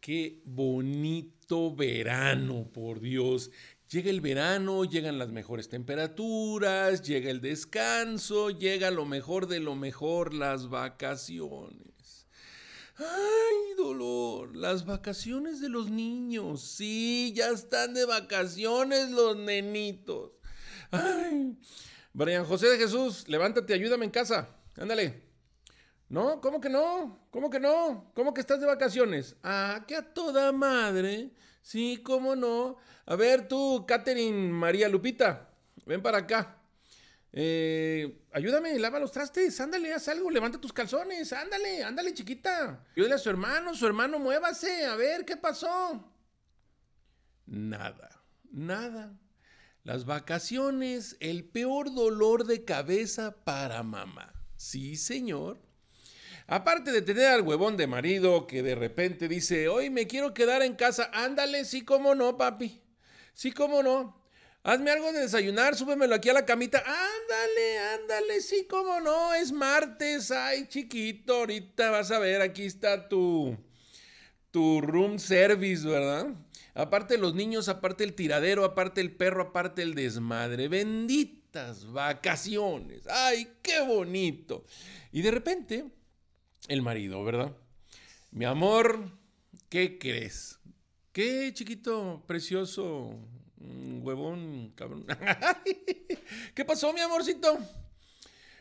Qué bonito verano, por Dios. Llega el verano, llegan las mejores temperaturas, llega el descanso, llega lo mejor de lo mejor, las vacaciones. ¡Ay, dolor! Las vacaciones de los niños. Sí, ya están de vacaciones los nenitos. ¡Ay! Brian José de Jesús, levántate, ayúdame en casa. Ándale. No, ¿cómo que no? ¿Cómo que no? ¿Cómo que estás de vacaciones? Ah, que a toda madre. Sí, cómo no. A ver, tú, Katherine María Lupita, ven para acá. Eh, ayúdame, lava los trastes, ándale, haz algo, levanta tus calzones, ándale, ándale, chiquita. Ayúdale a su hermano, su hermano, muévase, a ver, ¿qué pasó? Nada, nada. Las vacaciones, el peor dolor de cabeza para mamá. Sí, señor. Aparte de tener al huevón de marido que de repente dice, hoy me quiero quedar en casa, ándale, sí, cómo no, papi, sí, cómo no. Hazme algo de desayunar, súbemelo aquí a la camita. Ándale, ándale, sí, cómo no, es martes. Ay, chiquito, ahorita vas a ver, aquí está tu, tu room service, ¿verdad? Aparte los niños, aparte el tiradero, aparte el perro, aparte el desmadre. Benditas vacaciones. Ay, qué bonito. Y de repente el marido, ¿verdad? Mi amor, ¿qué crees? ¿Qué chiquito, precioso, mm, huevón, cabrón? ¿Qué pasó, mi amorcito?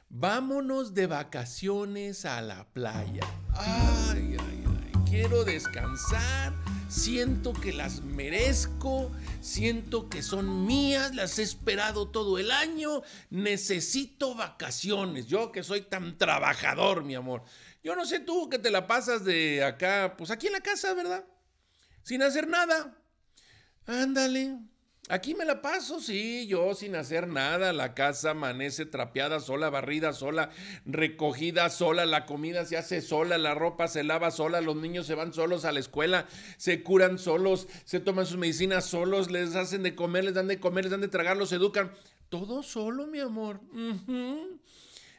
Vámonos de vacaciones a la playa. Ay, ay, ay. Quiero descansar. Siento que las merezco. Siento que son mías. Las he esperado todo el año. Necesito vacaciones. Yo que soy tan trabajador, mi amor. Yo no sé tú que te la pasas de acá, pues aquí en la casa, ¿verdad? Sin hacer nada. Ándale. Aquí me la paso, sí, yo sin hacer nada, la casa amanece trapeada sola, barrida sola, recogida sola, la comida se hace sola, la ropa se lava sola, los niños se van solos a la escuela, se curan solos, se toman sus medicinas solos, les hacen de comer, les dan de comer, les dan de tragar, los educan. Todo solo, mi amor.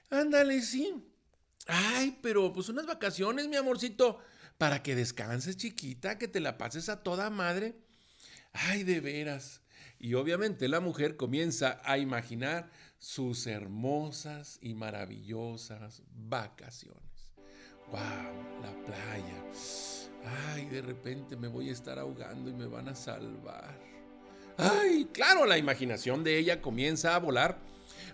Ándale, sí. Ay, pero pues unas vacaciones, mi amorcito, para que descanses, chiquita, que te la pases a toda madre. Ay, de veras. Y obviamente la mujer comienza a imaginar sus hermosas y maravillosas vacaciones. ¡Wow! La playa. ¡Ay! De repente me voy a estar ahogando y me van a salvar. ¡Ay! Claro, la imaginación de ella comienza a volar,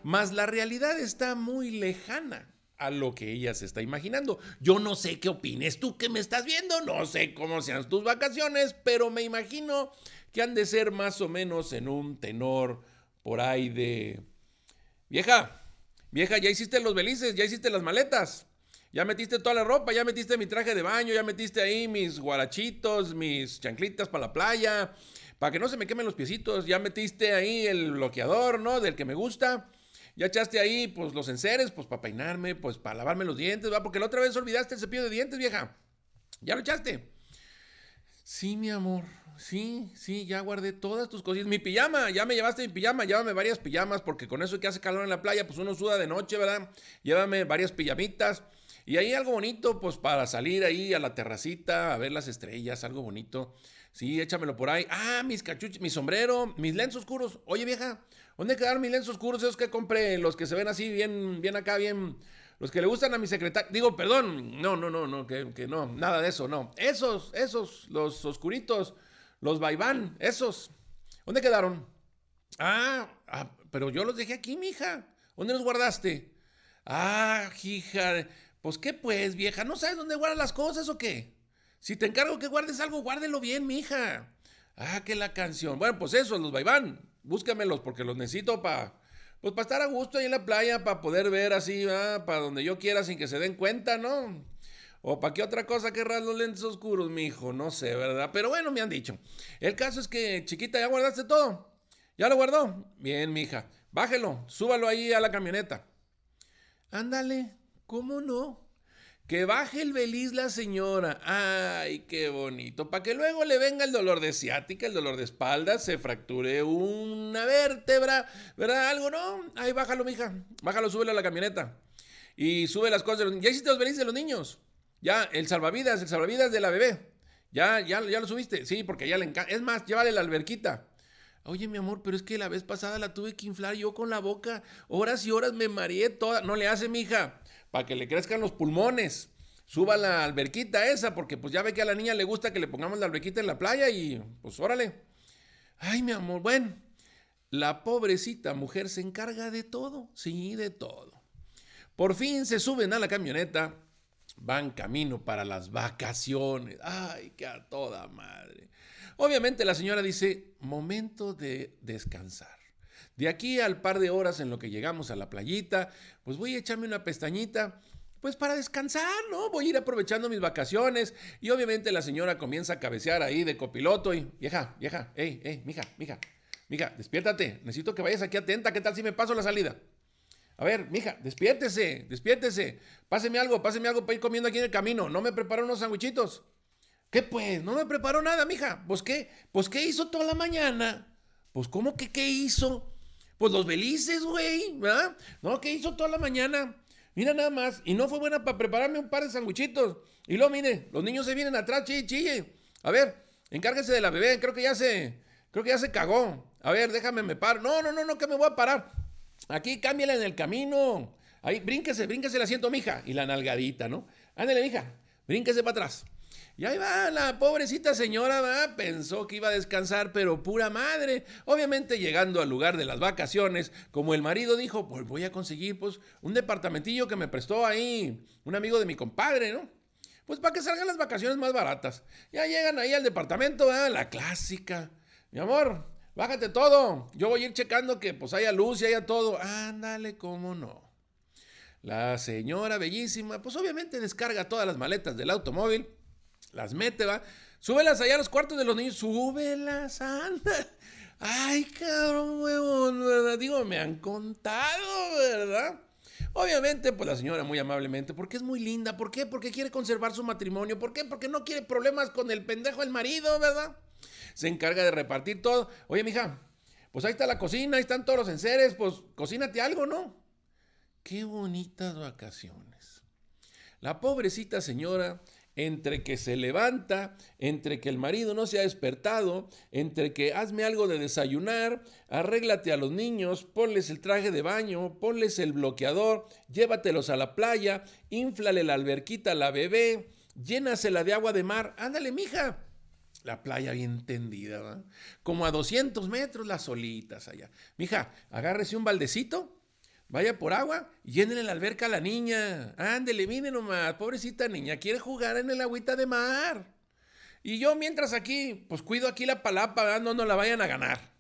mas la realidad está muy lejana a lo que ella se está imaginando. Yo no sé qué opines tú que me estás viendo, no sé cómo sean tus vacaciones, pero me imagino que han de ser más o menos en un tenor por ahí de... Vieja, vieja, ya hiciste los belices, ya hiciste las maletas, ya metiste toda la ropa, ya metiste mi traje de baño, ya metiste ahí mis guarachitos, mis chanclitas para la playa, para que no se me quemen los piecitos, ya metiste ahí el bloqueador, ¿no? Del que me gusta. Ya echaste ahí, pues, los enseres, pues, para peinarme, pues, para lavarme los dientes, va, porque la otra vez olvidaste el cepillo de dientes, vieja. Ya lo echaste. Sí, mi amor. Sí, sí, ya guardé todas tus cositas. Mi pijama, ya me llevaste mi pijama, llévame varias pijamas, porque con eso que hace calor en la playa, pues uno suda de noche, ¿verdad? Llévame varias pijamitas. Y ahí algo bonito, pues para salir ahí a la terracita, a ver las estrellas, algo bonito. Sí, échamelo por ahí. Ah, mis cachuchos, mi sombrero, mis lentes oscuros. Oye, vieja, ¿Dónde quedaron mis lentes oscuros esos que compré? Los que se ven así, bien, bien acá, bien. Los que le gustan a mi secretario Digo, perdón. No, no, no, no, que, que, no. Nada de eso, no. Esos, esos, los oscuritos, los vaiván, esos. ¿Dónde quedaron? Ah, ah pero yo los dejé aquí, mija. ¿Dónde los guardaste? Ah, hija. Pues qué pues, vieja. ¿No sabes dónde guardas las cosas o qué? Si te encargo que guardes algo, guárdelo bien, mija. Ah, que la canción. Bueno, pues esos, los vaiván búscamelos porque los necesito para pues para estar a gusto ahí en la playa, para poder ver así, va para donde yo quiera sin que se den cuenta, ¿no? O para qué otra cosa querrás los lentes oscuros, mi hijo, no sé, ¿verdad? Pero bueno, me han dicho. El caso es que, chiquita, ¿ya guardaste todo? ¿Ya lo guardó? Bien, mija hija. Bájelo, súbalo ahí a la camioneta. Ándale, ¿cómo no? Que baje el beliz la señora. Ay, qué bonito. Para que luego le venga el dolor de ciática, el dolor de espalda, se fracture una vértebra, ¿verdad? Algo, ¿no? Ay, bájalo, mija. Bájalo, súbelo a la camioneta. Y sube las cosas Ya hiciste los beliz de los niños. Ya, el salvavidas, el salvavidas de la bebé. Ya, ya, ya lo subiste. Sí, porque ya le encanta. Es más, llévale la alberquita. Oye, mi amor, pero es que la vez pasada la tuve que inflar yo con la boca. Horas y horas me mareé toda. No le hace, mija, para que le crezcan los pulmones. Suba la alberquita esa, porque pues ya ve que a la niña le gusta que le pongamos la alberquita en la playa y pues órale. Ay, mi amor, bueno. La pobrecita mujer se encarga de todo, sí, de todo. Por fin se suben a la camioneta van camino para las vacaciones. ¡Ay, que a toda madre! Obviamente la señora dice, momento de descansar. De aquí al par de horas en lo que llegamos a la playita, pues voy a echarme una pestañita, pues para descansar, ¿no? Voy a ir aprovechando mis vacaciones. Y obviamente la señora comienza a cabecear ahí de copiloto y, vieja, vieja, ey, ey, mija, mija, mija, despiértate, necesito que vayas aquí atenta, ¿qué tal si me paso la salida? A ver, mija, despiértese, despiértese. Páseme algo, páseme algo para ir comiendo aquí en el camino. No me preparó unos sandwichitos. ¿Qué pues? No me preparó nada, mija. Pues qué, pues qué hizo toda la mañana. Pues cómo que qué hizo. Pues los belices, güey, ¿verdad? No, ¿qué hizo toda la mañana? Mira nada más, y no fue buena para prepararme un par de sandwichitos. Y luego, mire, los niños se vienen atrás, chille, chille. A ver, encárguese de la bebé, creo que ya se, creo que ya se cagó. A ver, déjame, me paro. No, no, no, no, que me voy a parar. Aquí cámbiala en el camino. Ahí, brínquese, brínquese el asiento, mija. Y la nalgadita, ¿no? Ándale, mija, brínquese para atrás. Y ahí va la pobrecita señora, ¿verdad? pensó que iba a descansar, pero pura madre. Obviamente llegando al lugar de las vacaciones, como el marido dijo, pues voy a conseguir pues, un departamentillo que me prestó ahí un amigo de mi compadre, ¿no? Pues para que salgan las vacaciones más baratas. Ya llegan ahí al departamento, ¿verdad? la clásica. Mi amor, Bájate todo. Yo voy a ir checando que pues haya luz y haya todo. Ándale, cómo no. La señora bellísima, pues obviamente descarga todas las maletas del automóvil, las mete, va. Súbelas allá a los cuartos de los niños, súbelas, anda. Ay, cabrón, huevón, ¿verdad? Digo, me han contado, ¿verdad? Obviamente, pues la señora muy amablemente, porque es muy linda. ¿Por qué? Porque quiere conservar su matrimonio. ¿Por qué? Porque no quiere problemas con el pendejo, el marido, ¿verdad? se encarga de repartir todo. Oye, mija, pues ahí está la cocina, ahí están todos los enseres, pues cocínate algo, ¿no? Qué bonitas vacaciones. La pobrecita señora, entre que se levanta, entre que el marido no se ha despertado, entre que hazme algo de desayunar, arréglate a los niños, ponles el traje de baño, ponles el bloqueador, llévatelos a la playa, inflale la alberquita a la bebé, llénasela de agua de mar. Ándale, mija, la playa bien tendida, ¿verdad? Como a 200 metros las solitas allá. Mija, agárrese un baldecito, vaya por agua, en la alberca a la niña. Ándele, vine nomás, pobrecita niña, quiere jugar en el agüita de mar. Y yo mientras aquí, pues cuido aquí la palapa, ¿verdad? No la vayan a ganar.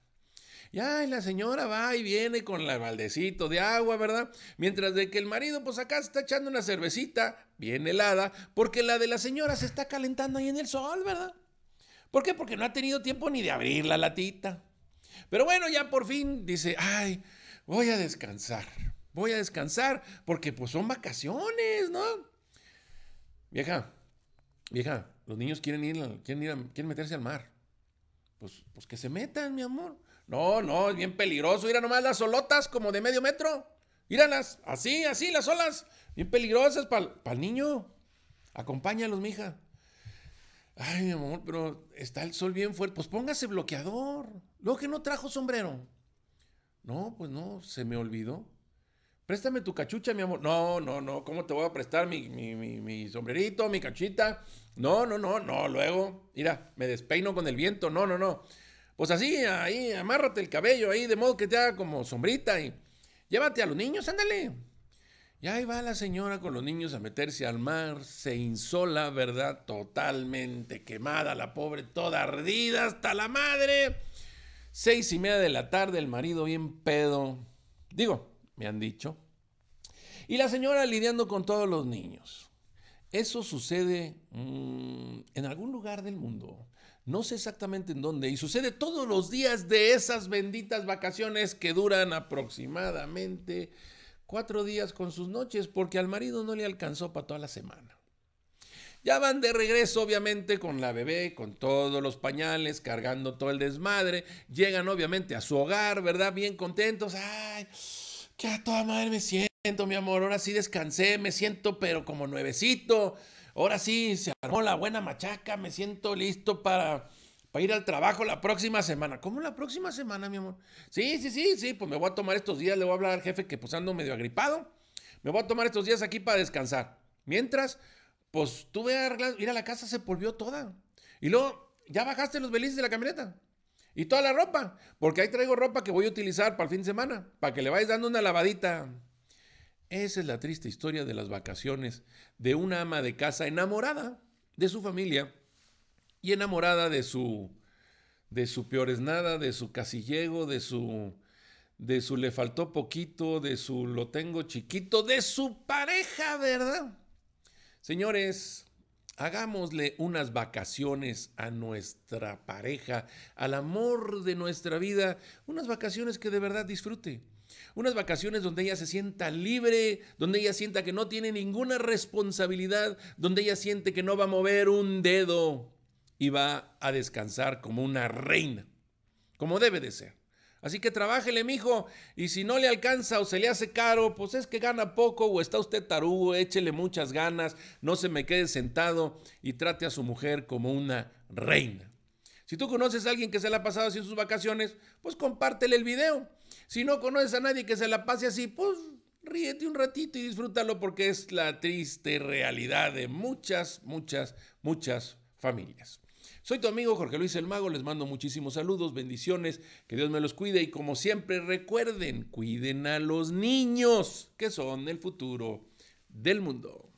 Y ay, la señora va y viene con el baldecito de agua, ¿verdad? Mientras de que el marido, pues acá está echando una cervecita bien helada, porque la de la señora se está calentando ahí en el sol, ¿verdad? ¿Por qué? Porque no ha tenido tiempo ni de abrir la latita. Pero bueno, ya por fin dice, ay, voy a descansar, voy a descansar, porque pues son vacaciones, ¿no? Vieja, vieja, los niños quieren ir, quieren, quieren meterse al mar. Pues, pues que se metan, mi amor. No, no, es bien peligroso. Irán nomás las solotas como de medio metro. las, así, así, las olas. Bien peligrosas para el niño. Acompáñalos, mija ay, mi amor, pero está el sol bien fuerte. Pues póngase bloqueador. Luego que no trajo sombrero. No, pues no, se me olvidó. Préstame tu cachucha, mi amor. No, no, no, ¿cómo te voy a prestar mi, sombrerito, mi cachita? No, no, no, no, luego, mira, me despeino con el viento. No, no, no. Pues así, ahí, amárrate el cabello ahí, de modo que te haga como sombrita y llévate a los niños, ándale. Y ahí va la señora con los niños a meterse al mar, se insola, ¿verdad? Totalmente quemada, la pobre, toda ardida hasta la madre. Seis y media de la tarde, el marido bien pedo. Digo, me han dicho. Y la señora lidiando con todos los niños. Eso sucede mm, en algún lugar del mundo. No sé exactamente en dónde. Y sucede todos los días de esas benditas vacaciones que duran aproximadamente cuatro días con sus noches porque al marido no le alcanzó para toda la semana. Ya van de regreso, obviamente, con la bebé, con todos los pañales, cargando todo el desmadre. Llegan, obviamente, a su hogar, ¿verdad? Bien contentos. ¡Ay! ¡Qué a toda madre me siento, mi amor! Ahora sí descansé, me siento, pero como nuevecito. Ahora sí se armó la buena machaca, me siento listo para para ir al trabajo la próxima semana. ¿Cómo la próxima semana, mi amor? Sí, sí, sí, sí, pues me voy a tomar estos días, le voy a hablar al jefe que pues ando medio agripado. Me voy a tomar estos días aquí para descansar. Mientras, pues tuve a ir a la casa, se volvió toda. Y luego, ya bajaste los belices de la camioneta. Y toda la ropa, porque ahí traigo ropa que voy a utilizar para el fin de semana, para que le vayas dando una lavadita. Esa es la triste historia de las vacaciones de una ama de casa enamorada de su familia y enamorada de su de su peor es nada, de su casillego, de su de su le faltó poquito, de su lo tengo chiquito, de su pareja, ¿verdad? Señores, hagámosle unas vacaciones a nuestra pareja, al amor de nuestra vida, unas vacaciones que de verdad disfrute. Unas vacaciones donde ella se sienta libre, donde ella sienta que no tiene ninguna responsabilidad, donde ella siente que no va a mover un dedo, y va a descansar como una reina, como debe de ser. Así que trabájele, mijo, y si no le alcanza o se le hace caro, pues es que gana poco o está usted tarugo, échele muchas ganas, no se me quede sentado y trate a su mujer como una reina. Si tú conoces a alguien que se la ha pasado así en sus vacaciones, pues compártele el video. Si no conoces a nadie que se la pase así, pues ríete un ratito y disfrútalo porque es la triste realidad de muchas, muchas, muchas familias. Soy tu amigo Jorge Luis el Mago, les mando muchísimos saludos, bendiciones, que Dios me los cuide y como siempre recuerden, cuiden a los niños que son el futuro del mundo.